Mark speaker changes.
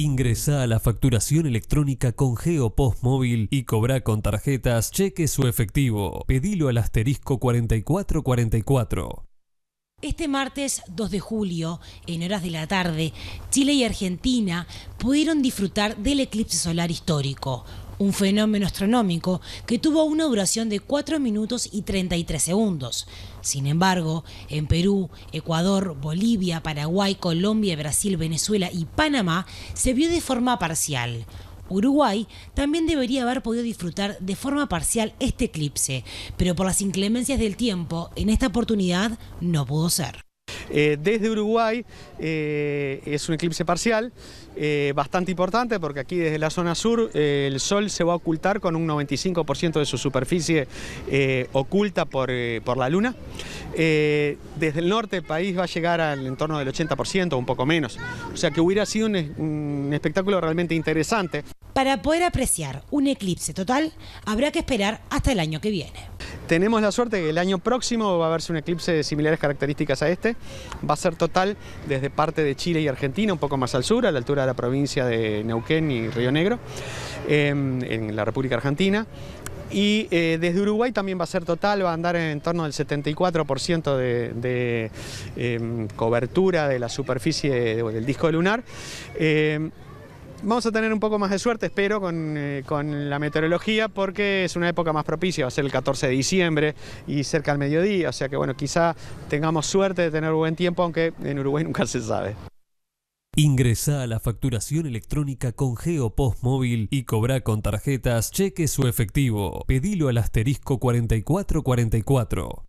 Speaker 1: Ingresa a la facturación electrónica con GeoPost móvil y cobra con tarjetas, Cheque su efectivo. Pedilo al asterisco 4444.
Speaker 2: Este martes 2 de julio, en horas de la tarde, Chile y Argentina pudieron disfrutar del eclipse solar histórico, un fenómeno astronómico que tuvo una duración de 4 minutos y 33 segundos. Sin embargo, en Perú, Ecuador, Bolivia, Paraguay, Colombia, Brasil, Venezuela y Panamá se vio de forma parcial. Uruguay, también debería haber podido disfrutar de forma parcial este eclipse, pero por las inclemencias del tiempo, en esta oportunidad no pudo ser.
Speaker 3: Eh, desde Uruguay eh, es un eclipse parcial eh, bastante importante porque aquí desde la zona sur el sol se va a ocultar con un 95% de su superficie oculta por la luna. Eh, desde el norte del país va a llegar al entorno del 80% un poco menos. O sea que hubiera sido un, espectáculo realmente interesante.
Speaker 2: Para poder apreciar un eclipse total, habrá que esperar hasta el año que viene.
Speaker 3: Tenemos la suerte que el año próximo va a verse un eclipse de similares características a este. Va a ser total desde parte de Chile y Argentina, un poco más al sur, a la altura de la provincia de Neuquén y Río Negro, em, en la República Argentina. Y eh, desde Uruguay también va a ser total, va a andar en torno del 74% de, em, cobertura de la superficie del disco lunar. Em, vamos a tener un poco más de suerte, espero, con, eh, con, la meteorología, porque es una época más propicia, va a ser el 14 de diciembre y cerca al mediodía, o sea que bueno, quizá tengamos suerte de tener buen tiempo, aunque en Uruguay nunca se sabe.
Speaker 1: Ingresa a la facturación electrónica con GeoPost móvil y cobra con tarjetas, Cheque su efectivo. Pedilo al asterisco 4444.